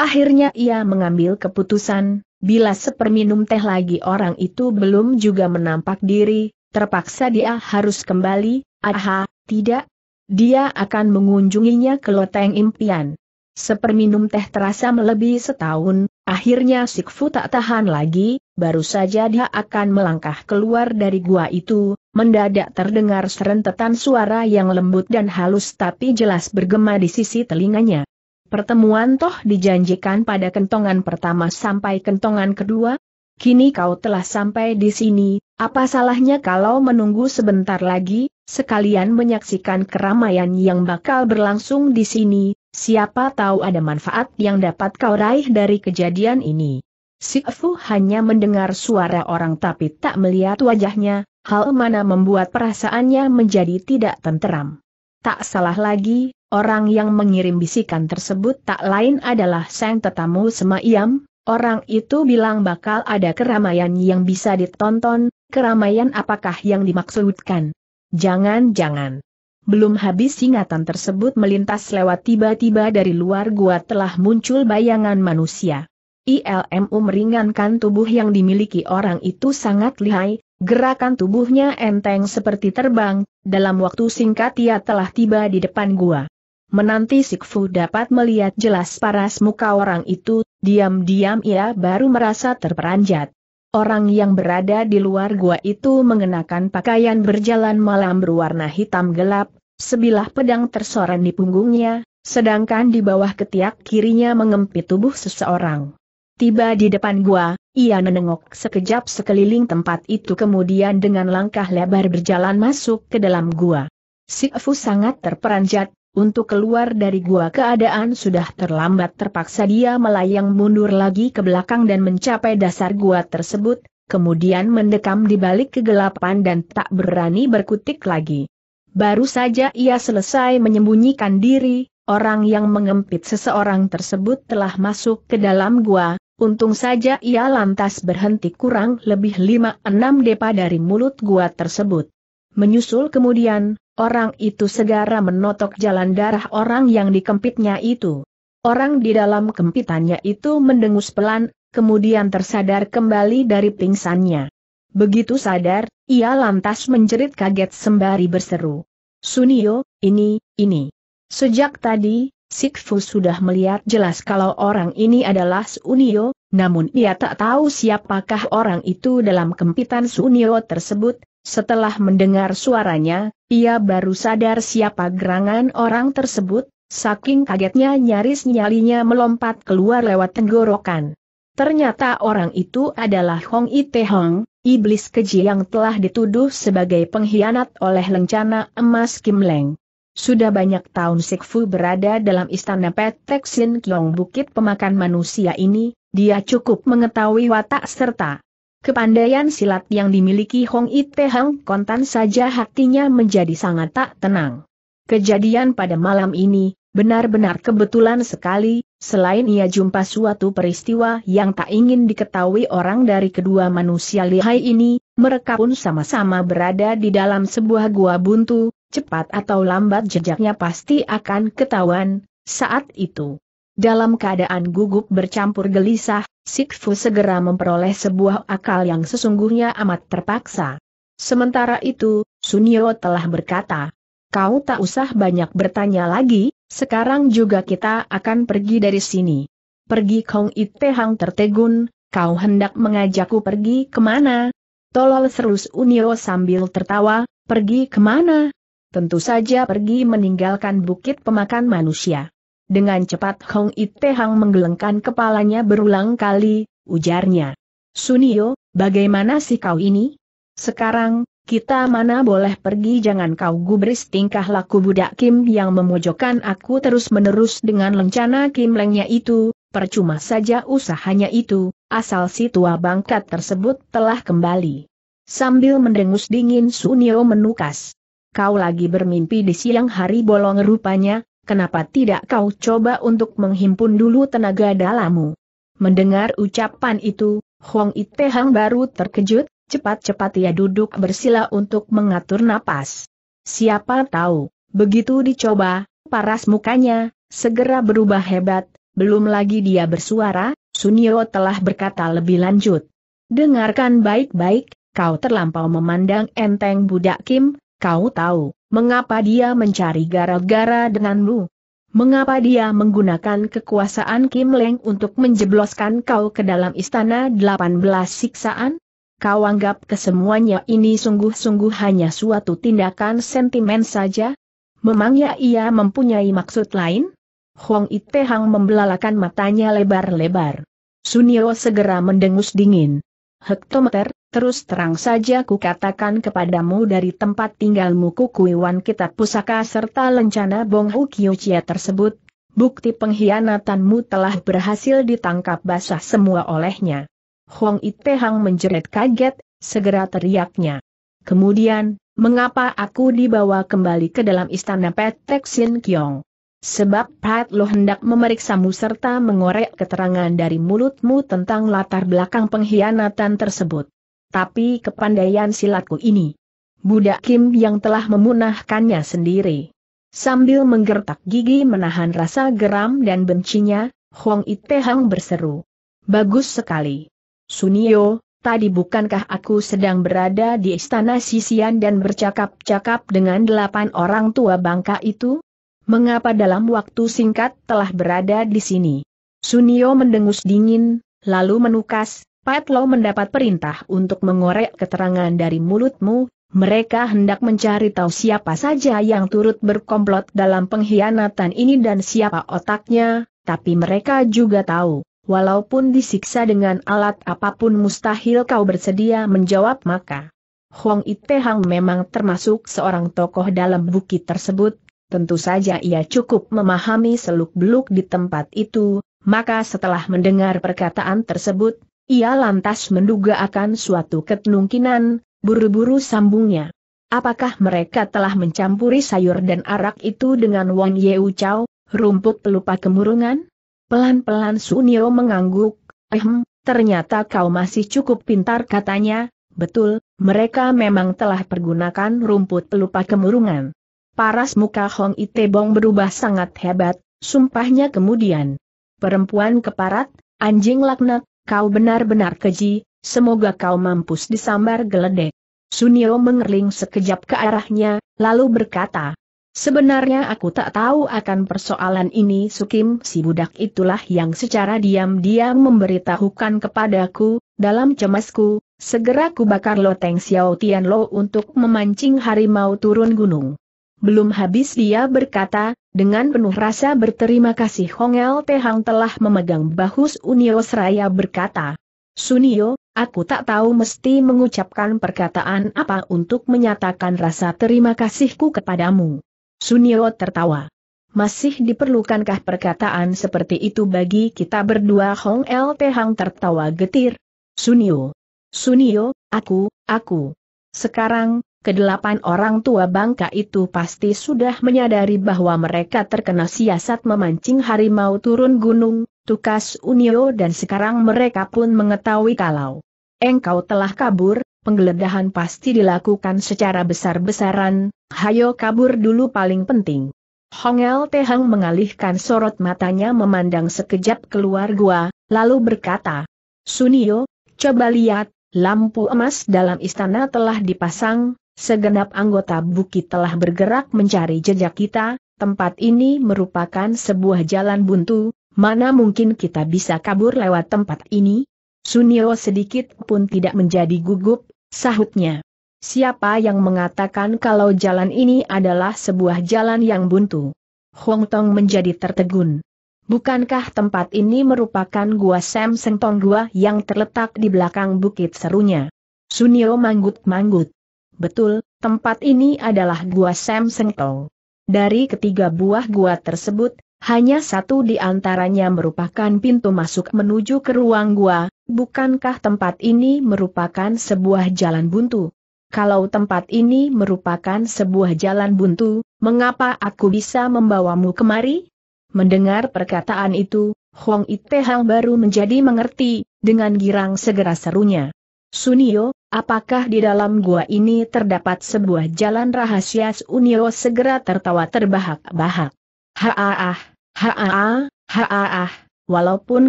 Akhirnya ia mengambil keputusan, bila seperminum teh lagi orang itu belum juga menampak diri, terpaksa dia harus kembali, aha, tidak. Dia akan mengunjunginya ke loteng impian. Seperminum teh terasa melebihi setahun, Akhirnya Sikfu tak tahan lagi, baru saja dia akan melangkah keluar dari gua itu, mendadak terdengar serentetan suara yang lembut dan halus tapi jelas bergema di sisi telinganya. Pertemuan toh dijanjikan pada kentongan pertama sampai kentongan kedua? Kini kau telah sampai di sini, apa salahnya kalau menunggu sebentar lagi, sekalian menyaksikan keramaian yang bakal berlangsung di sini, Siapa tahu ada manfaat yang dapat kau raih dari kejadian ini. Si Fu hanya mendengar suara orang tapi tak melihat wajahnya, hal mana membuat perasaannya menjadi tidak tenteram. Tak salah lagi, orang yang mengirim bisikan tersebut tak lain adalah sang tetamu semayam, orang itu bilang bakal ada keramaian yang bisa ditonton, keramaian apakah yang dimaksudkan. Jangan-jangan. Belum habis ingatan tersebut melintas lewat tiba-tiba dari luar gua telah muncul bayangan manusia. ILMU meringankan tubuh yang dimiliki orang itu sangat lihai, gerakan tubuhnya enteng seperti terbang, dalam waktu singkat ia telah tiba di depan gua. Menanti Sikfu dapat melihat jelas paras muka orang itu, diam-diam ia baru merasa terperanjat. Orang yang berada di luar gua itu mengenakan pakaian berjalan malam berwarna hitam gelap, sebilah pedang tersorot di punggungnya, sedangkan di bawah ketiak kirinya mengempit tubuh seseorang. Tiba di depan gua, ia menengok sekejap sekeliling tempat itu kemudian dengan langkah lebar berjalan masuk ke dalam gua. Si Fu sangat terperanjat, untuk keluar dari gua keadaan sudah terlambat terpaksa dia melayang mundur lagi ke belakang dan mencapai dasar gua tersebut, kemudian mendekam di balik kegelapan dan tak berani berkutik lagi. Baru saja ia selesai menyembunyikan diri, orang yang mengempit seseorang tersebut telah masuk ke dalam gua, Untung saja ia lantas berhenti kurang lebih 5-6 depa dari mulut gua tersebut. Menyusul kemudian, orang itu segera menotok jalan darah orang yang dikempitnya itu. Orang di dalam kempitannya itu mendengus pelan, kemudian tersadar kembali dari pingsannya. Begitu sadar, ia lantas menjerit kaget sembari berseru. Sunio, ini, ini. Sejak tadi, Sikfu sudah melihat jelas kalau orang ini adalah Sunio, namun ia tak tahu siapakah orang itu dalam kempitan Sunio tersebut, setelah mendengar suaranya, ia baru sadar siapa gerangan orang tersebut, saking kagetnya nyaris nyalinya melompat keluar lewat tenggorokan. Ternyata orang itu adalah Hong Ite Hong, iblis keji yang telah dituduh sebagai pengkhianat oleh lencana emas Kim Leng. Sudah banyak tahun Sikfu berada dalam istana Petek Sin Kiong Bukit pemakan manusia ini, dia cukup mengetahui watak serta Kepandaian silat yang dimiliki Hong Ite Hang kontan saja hatinya menjadi sangat tak tenang. Kejadian pada malam ini, benar-benar kebetulan sekali, selain ia jumpa suatu peristiwa yang tak ingin diketahui orang dari kedua manusia lihai ini, mereka pun sama-sama berada di dalam sebuah gua buntu, cepat atau lambat jejaknya pasti akan ketahuan, saat itu. Dalam keadaan gugup bercampur gelisah, Sikfu segera memperoleh sebuah akal yang sesungguhnya amat terpaksa. Sementara itu, Sunio telah berkata, Kau tak usah banyak bertanya lagi, sekarang juga kita akan pergi dari sini. Pergi Kong Ite Hang tertegun, kau hendak mengajakku pergi kemana? Tolol seru Sunio sambil tertawa, pergi kemana? Tentu saja pergi meninggalkan bukit pemakan manusia. Dengan cepat Hong Hang menggelengkan kepalanya berulang kali, ujarnya. Sunio, bagaimana sih kau ini? Sekarang, kita mana boleh pergi jangan kau gubris tingkah laku budak Kim yang memojokkan aku terus-menerus dengan lencana Kim Lengnya itu, percuma saja usahanya itu, asal si tua bangkat tersebut telah kembali. Sambil mendengus dingin Sunio menukas. Kau lagi bermimpi di siang hari bolong rupanya, Kenapa tidak kau coba untuk menghimpun dulu tenaga dalammu? Mendengar ucapan itu, Hong Itehang baru terkejut, cepat-cepat ia duduk bersila untuk mengatur napas. Siapa tahu, begitu dicoba, paras mukanya, segera berubah hebat, belum lagi dia bersuara, Sunio telah berkata lebih lanjut. Dengarkan baik-baik, kau terlampau memandang enteng budak Kim, kau tahu, Mengapa dia mencari gara-gara denganmu? Mengapa dia menggunakan kekuasaan Kim Leng untuk menjebloskan kau ke dalam istana 18 siksaan? Kau anggap kesemuanya ini sungguh-sungguh hanya suatu tindakan sentimen saja? Memangnya ia mempunyai maksud lain? Hong Ite Hang membelalakan matanya lebar-lebar. Sunio segera mendengus dingin. Hektometer, Terus terang saja ku katakan kepadamu dari tempat tinggalmu kukuiwan kitab pusaka serta lencana Bong Hukyochia tersebut, bukti pengkhianatanmu telah berhasil ditangkap basah semua olehnya. Huang Itehang menjerit kaget, segera teriaknya. Kemudian, mengapa aku dibawa kembali ke dalam istana Petek Sin Kiong? Sebab Pat Lo hendak memeriksamu serta mengorek keterangan dari mulutmu tentang latar belakang pengkhianatan tersebut tapi kepandaian silatku ini. Budak Kim yang telah memunahkannya sendiri. Sambil menggertak gigi menahan rasa geram dan bencinya, Hong Itehang berseru. Bagus sekali. Sunio, tadi bukankah aku sedang berada di istana Sisian dan bercakap-cakap dengan delapan orang tua bangka itu? Mengapa dalam waktu singkat telah berada di sini? Sunio mendengus dingin, lalu menukas, Pat Lo mendapat perintah untuk mengorek keterangan dari mulutmu, mereka hendak mencari tahu siapa saja yang turut berkomplot dalam pengkhianatan ini dan siapa otaknya, tapi mereka juga tahu, walaupun disiksa dengan alat apapun mustahil kau bersedia menjawab maka. Hong Itehang memang termasuk seorang tokoh dalam bukit tersebut, tentu saja ia cukup memahami seluk-beluk di tempat itu, maka setelah mendengar perkataan tersebut, ia lantas menduga akan suatu ketnungkinan, buru-buru sambungnya. Apakah mereka telah mencampuri sayur dan arak itu dengan Wang Yeu Chao, rumput pelupa kemurungan? Pelan-pelan Sunio mengangguk, ehem, ternyata kau masih cukup pintar katanya, betul, mereka memang telah pergunakan rumput pelupa kemurungan. Paras muka Hong Itebong berubah sangat hebat, sumpahnya kemudian. Perempuan keparat, anjing laknat, Kau benar-benar keji, semoga kau mampus disambar geledek. Sunio mengerling sekejap ke arahnya, lalu berkata, Sebenarnya aku tak tahu akan persoalan ini Sukim si budak itulah yang secara diam-diam memberitahukan kepadaku, dalam cemasku, segera ku bakar loteng Xiao Tian Lo untuk memancing harimau turun gunung. Belum habis dia berkata, dengan penuh rasa berterima kasih Hong El Tehang telah memegang bahu Unio Seraya berkata. Sunio, aku tak tahu mesti mengucapkan perkataan apa untuk menyatakan rasa terima kasihku kepadamu. Sunio tertawa. Masih diperlukankah perkataan seperti itu bagi kita berdua Hong El Tehang tertawa getir. Sunio. Sunio, aku, aku. Sekarang, kedelapan orang tua bangka itu pasti sudah menyadari bahwa mereka terkena siasat memancing harimau turun gunung, tukas Unio dan sekarang mereka pun mengetahui kalau engkau telah kabur, penggeledahan pasti dilakukan secara besar-besaran, hayo kabur dulu paling penting. Hongel Tehang mengalihkan sorot matanya memandang sekejap keluar gua, lalu berkata, Sunio, coba lihat, lampu emas dalam istana telah dipasang, Segenap anggota Bukit telah bergerak mencari jejak kita, tempat ini merupakan sebuah jalan buntu, mana mungkin kita bisa kabur lewat tempat ini? Sunio sedikit pun tidak menjadi gugup, sahutnya. Siapa yang mengatakan kalau jalan ini adalah sebuah jalan yang buntu? Hong Tong menjadi tertegun. Bukankah tempat ini merupakan gua Sam Tong gua yang terletak di belakang bukit serunya? Sunio manggut-manggut. Betul, tempat ini adalah gua Sam Sengtong. Dari ketiga buah gua tersebut, hanya satu di antaranya merupakan pintu masuk menuju ke ruang gua, bukankah tempat ini merupakan sebuah jalan buntu? Kalau tempat ini merupakan sebuah jalan buntu, mengapa aku bisa membawamu kemari? Mendengar perkataan itu, Huang Itehang baru menjadi mengerti, dengan girang segera serunya. Sunio, Apakah di dalam gua ini terdapat sebuah jalan rahasia? Unio segera tertawa terbahak-bahak. Haaah, haaah, haaah, walaupun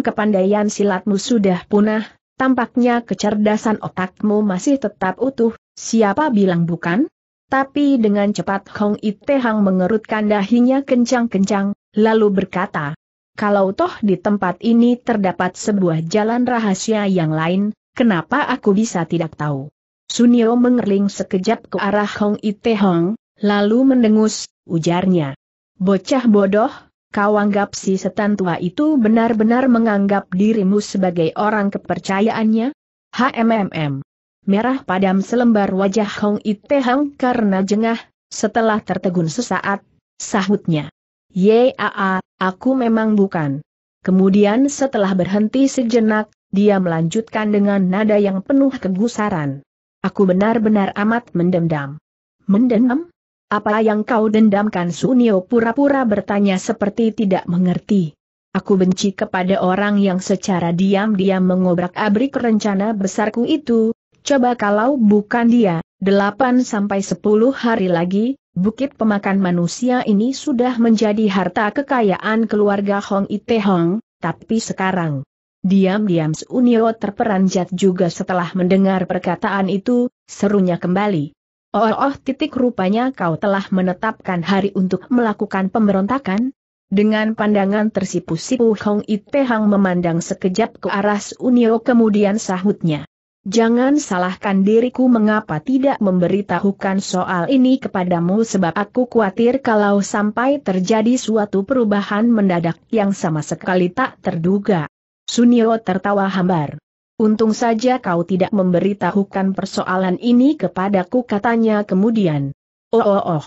kepandaian silatmu sudah punah, tampaknya kecerdasan otakmu masih tetap utuh, siapa bilang bukan? Tapi dengan cepat Hong Hang mengerutkan dahinya kencang-kencang, lalu berkata, kalau toh di tempat ini terdapat sebuah jalan rahasia yang lain, Kenapa aku bisa tidak tahu? Sunio mengerling sekejap ke arah Hong Ite Hong, lalu mendengus, ujarnya. Bocah bodoh, kau anggap si setan tua itu benar-benar menganggap dirimu sebagai orang kepercayaannya? HMMM. Merah padam selembar wajah Hong Ite Hong karena jengah, setelah tertegun sesaat, sahutnya. Yaa, aku memang bukan. Kemudian setelah berhenti sejenak, dia melanjutkan dengan nada yang penuh kegusaran. Aku benar-benar amat mendendam. Mendendam? Apa yang kau dendamkan Sunio pura-pura bertanya seperti tidak mengerti. Aku benci kepada orang yang secara diam-diam mengobrak-abrik rencana besarku itu, coba kalau bukan dia, 8 sampai 10 hari lagi, bukit pemakan manusia ini sudah menjadi harta kekayaan keluarga Hong Ite Hong, tapi sekarang, Diam-diam Sunio terperanjat juga setelah mendengar perkataan itu, serunya kembali. Oh, oh, titik rupanya kau telah menetapkan hari untuk melakukan pemberontakan? Dengan pandangan tersipu-sipu Hong Ite Hang memandang sekejap ke arah Sunio kemudian sahutnya. Jangan salahkan diriku mengapa tidak memberitahukan soal ini kepadamu sebab aku khawatir kalau sampai terjadi suatu perubahan mendadak yang sama sekali tak terduga. Sunio tertawa hambar. Untung saja kau tidak memberitahukan persoalan ini kepadaku katanya kemudian. Oh oh oh.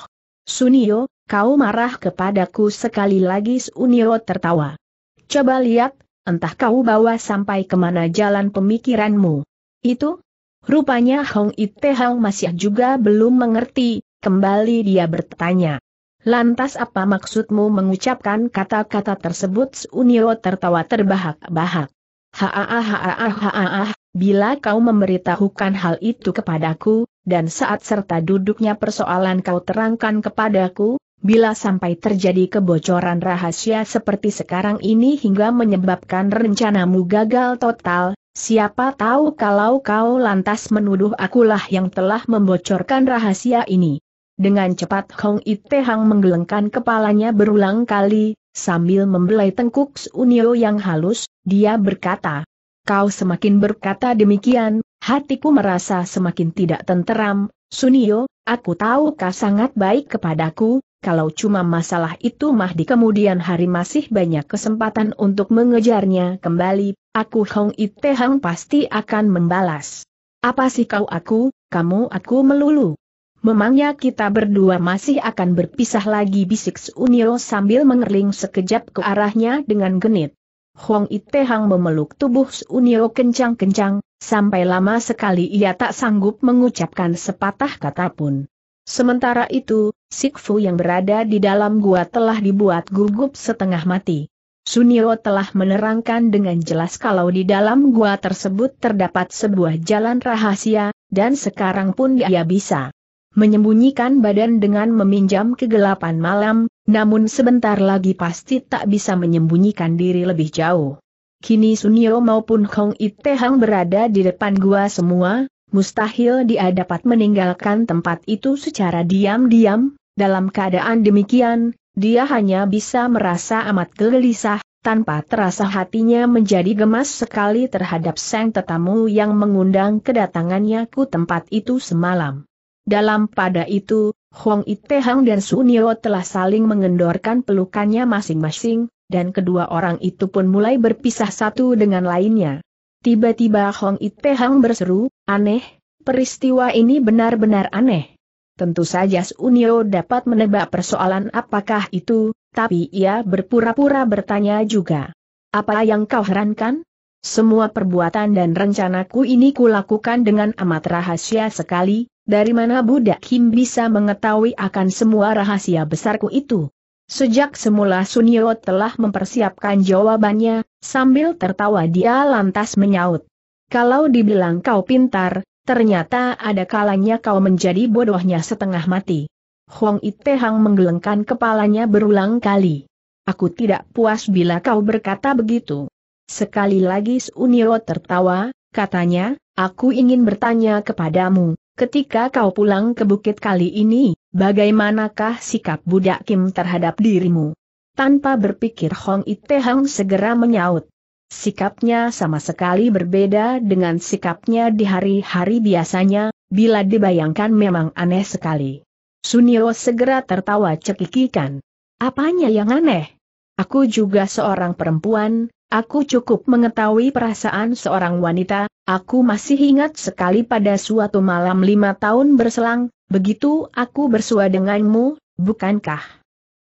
Sunio, kau marah kepadaku sekali lagi Sunio tertawa. Coba lihat, entah kau bawa sampai kemana jalan pemikiranmu. Itu? Rupanya Hong Itehang masih juga belum mengerti, kembali dia bertanya. Lantas apa maksudmu mengucapkan kata-kata tersebut? Unio tertawa terbahak-bahak. Haaahaaahaaah! bila kau memberitahukan hal itu kepadaku, dan saat serta duduknya persoalan kau terangkan kepadaku, bila sampai terjadi kebocoran rahasia seperti sekarang ini hingga menyebabkan rencanamu gagal total, siapa tahu kalau kau lantas menuduh akulah yang telah membocorkan rahasia ini. Dengan cepat Hong Ite Hang menggelengkan kepalanya berulang kali, sambil membelai tengkuk Unio yang halus, dia berkata, Kau semakin berkata demikian, hatiku merasa semakin tidak tenteram, Sunio, aku tahu kau sangat baik kepadaku, kalau cuma masalah itu mah di kemudian hari masih banyak kesempatan untuk mengejarnya kembali, aku Hong Ite Hang pasti akan membalas. Apa sih kau aku, kamu aku melulu? Memangnya kita berdua masih akan berpisah lagi bisik Unio sambil mengerling sekejap ke arahnya dengan genit. Hong Itehang memeluk tubuh Unio kencang-kencang, sampai lama sekali ia tak sanggup mengucapkan sepatah kata pun. Sementara itu, Sikfu yang berada di dalam gua telah dibuat gugup setengah mati. Sunio telah menerangkan dengan jelas kalau di dalam gua tersebut terdapat sebuah jalan rahasia, dan sekarang pun dia bisa menyembunyikan badan dengan meminjam kegelapan malam, namun sebentar lagi pasti tak bisa menyembunyikan diri lebih jauh. Kini Sunio maupun Hong Itehang berada di depan gua semua, mustahil dia dapat meninggalkan tempat itu secara diam-diam, dalam keadaan demikian, dia hanya bisa merasa amat gelisah, tanpa terasa hatinya menjadi gemas sekali terhadap sang tetamu yang mengundang kedatangannya ke tempat itu semalam. Dalam pada itu, Huang Itehang dan Sunio telah saling mengendorkan pelukannya masing-masing, dan kedua orang itu pun mulai berpisah satu dengan lainnya. Tiba-tiba Huang Itehang berseru, aneh, peristiwa ini benar-benar aneh. Tentu saja Sunio dapat menebak persoalan apakah itu, tapi ia berpura-pura bertanya juga. Apa yang kau herankan? Semua perbuatan dan rencanaku ini kulakukan dengan amat rahasia sekali, dari mana Buddha Kim bisa mengetahui akan semua rahasia besarku itu? Sejak semula Sunio telah mempersiapkan jawabannya, sambil tertawa dia lantas menyaut. Kalau dibilang kau pintar, ternyata ada kalanya kau menjadi bodohnya setengah mati. Hong Itehang menggelengkan kepalanya berulang kali. Aku tidak puas bila kau berkata begitu. Sekali lagi Sunio tertawa, katanya, aku ingin bertanya kepadamu, Ketika kau pulang ke bukit kali ini, bagaimanakah sikap budak Kim terhadap dirimu? Tanpa berpikir Hong Ite Hang segera menyaut. Sikapnya sama sekali berbeda dengan sikapnya di hari-hari biasanya, bila dibayangkan memang aneh sekali. Sunio segera tertawa cekikikan. Apanya yang aneh? Aku juga seorang perempuan, Aku cukup mengetahui perasaan seorang wanita, aku masih ingat sekali pada suatu malam lima tahun berselang, begitu aku bersua denganmu, bukankah?